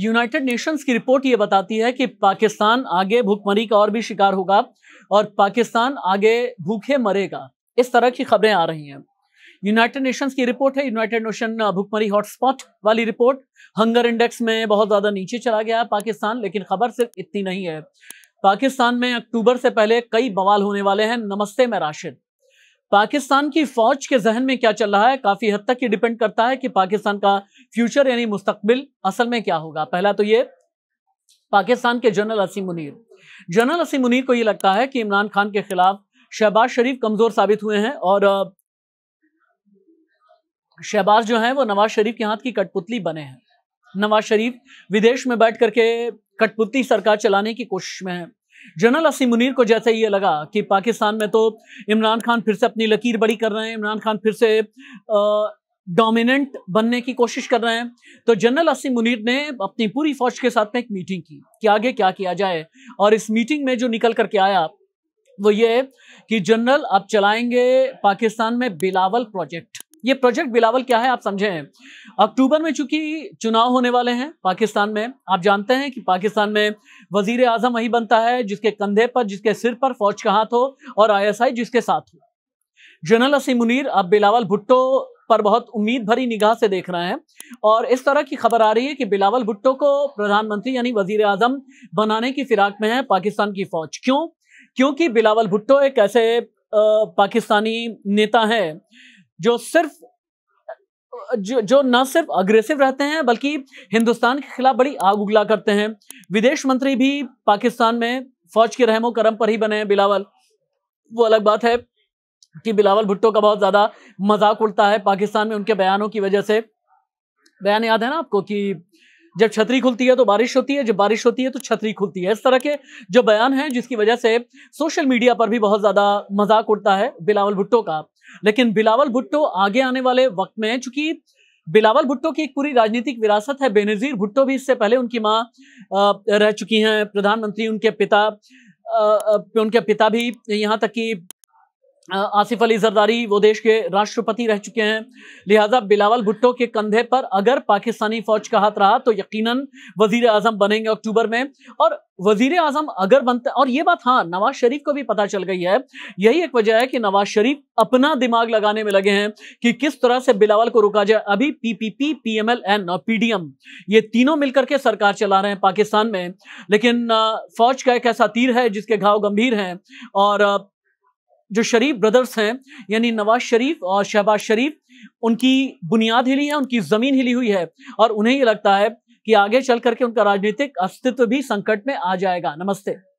United Nations की report ये बताती है कि पाकिस्तान आगे भूखमरी का और भी शिकार होगा और पाकिस्तान आगे भूखे मरेगा इस तरह की खबरें आ रही हैं यूनाइटेड नेशंस की रिपोर्ट है यूनाइटेड नेशन भुखमरी हॉटस्पॉट वाली रिपोर्ट हंगर इंडेक्स में बहुत ज़्यादा नीचे चला गया है पाकिस्तान लेकिन खबर सिर्फ इतनी नहीं है पाकिस्तान में अक्टूबर से पहले कई बवाल होने वाले हैं नमस्ते मैं राशिद पाकिस्तान की फौज के जहन में क्या चल रहा है काफी हद तक ये डिपेंड करता है कि पाकिस्तान का फ्यूचर यानी मुस्तकबिल असल में क्या होगा पहला तो ये पाकिस्तान के जनरल असीम मुनीर जनरल असीम मुनीर को ये लगता है कि इमरान खान के खिलाफ शहबाज शरीफ कमजोर साबित हुए हैं और शहबाज जो है वो नवाज शरीफ के हाथ की कठपुतली बने हैं नवाज शरीफ विदेश में बैठ करके कठपुतली सरकार चलाने की कोशिश में है जनरल असीम मुनीर को जैसे ये लगा कि पाकिस्तान में तो इमरान खान फिर से अपनी लकीर बड़ी कर रहे हैं इमरान खान फिर से डोमिनेंट बनने की कोशिश कर रहे हैं तो जनरल असीम मुनीर ने अपनी पूरी फौज के साथ में एक मीटिंग की कि आगे क्या किया जाए और इस मीटिंग में जो निकल करके आया वो ये कि जनरल आप चलाएंगे पाकिस्तान में बिलावल प्रोजेक्ट ये प्रोजेक्ट बिलावल क्या है आप समझे हैं अक्टूबर में चूंकि चुनाव होने वाले हैं पाकिस्तान में आप जानते हैं कि पाकिस्तान में वजीर आजम वही बनता है जिसके कंधे पर जिसके सिर पर फौज का हाथ हो और आईएसआई जिसके साथ हो जनरल असीम मुनीर अब बिलावल भुट्टो पर बहुत उम्मीद भरी निगाह से देख रहे हैं और इस तरह की खबर आ रही है कि बिलावल भुट्टो को प्रधानमंत्री यानी वजीर आजम बनाने की फिराक में है पाकिस्तान की फौज क्यों क्योंकि बिलावल भुट्टो एक ऐसे पाकिस्तानी नेता हैं जो सिर्फ जो जो न सिर्फ अग्रेसिव रहते हैं बल्कि हिंदुस्तान के खिलाफ बड़ी आग उगला करते हैं विदेश मंत्री भी पाकिस्तान में फौज के रहमो करम पर ही बने हैं बिलावल वो अलग बात है कि बिलावल भुट्टो का बहुत ज़्यादा मजाक उड़ता है पाकिस्तान में उनके बयानों की वजह से बयान याद है ना आपको कि जब छतरी खुलती है तो बारिश होती है जब बारिश होती है तो छतरी खुलती है इस तरह के जो बयान हैं जिसकी वजह से सोशल मीडिया पर भी बहुत ज़्यादा मजाक उड़ता है बिलावल भुट्टो का लेकिन बिलावल भुट्टो आगे आने वाले वक्त में चूंकि बिलावल भुट्टो की एक पूरी राजनीतिक विरासत है बेनजीर भुट्टो भी इससे पहले उनकी माँ रह चुकी हैं प्रधानमंत्री उनके पिता उनके पिता भी यहाँ तक कि आसिफ अली जरदारी वो देश के राष्ट्रपति रह चुके हैं लिहाजा बिलावल भुट्टो के कंधे पर अगर पाकिस्तानी फौज का हाथ रहा तो यकीनन वजीर आजम बनेंगे अक्टूबर में और वजीर आजम अगर बनते और ये बात हाँ नवाज शरीफ को भी पता चल गई है यही एक वजह है कि नवाज शरीफ अपना दिमाग लगाने में लगे हैं कि किस तरह से बिलावल को रोका जाए अभी पीपीपी पीएमएल एन और पीडीएम ये तीनों मिलकर के सरकार चला रहे हैं पाकिस्तान में लेकिन फौज का एक ऐसा तीर है जिसके घाव गंभीर हैं और जो शरीफ ब्रदर्स हैं यानी नवाज शरीफ और शहबाज शरीफ उनकी बुनियाद हिली है उनकी ज़मीन हिली हुई है और उन्हें ये लगता है कि आगे चल करके उनका राजनीतिक अस्तित्व भी संकट में आ जाएगा नमस्ते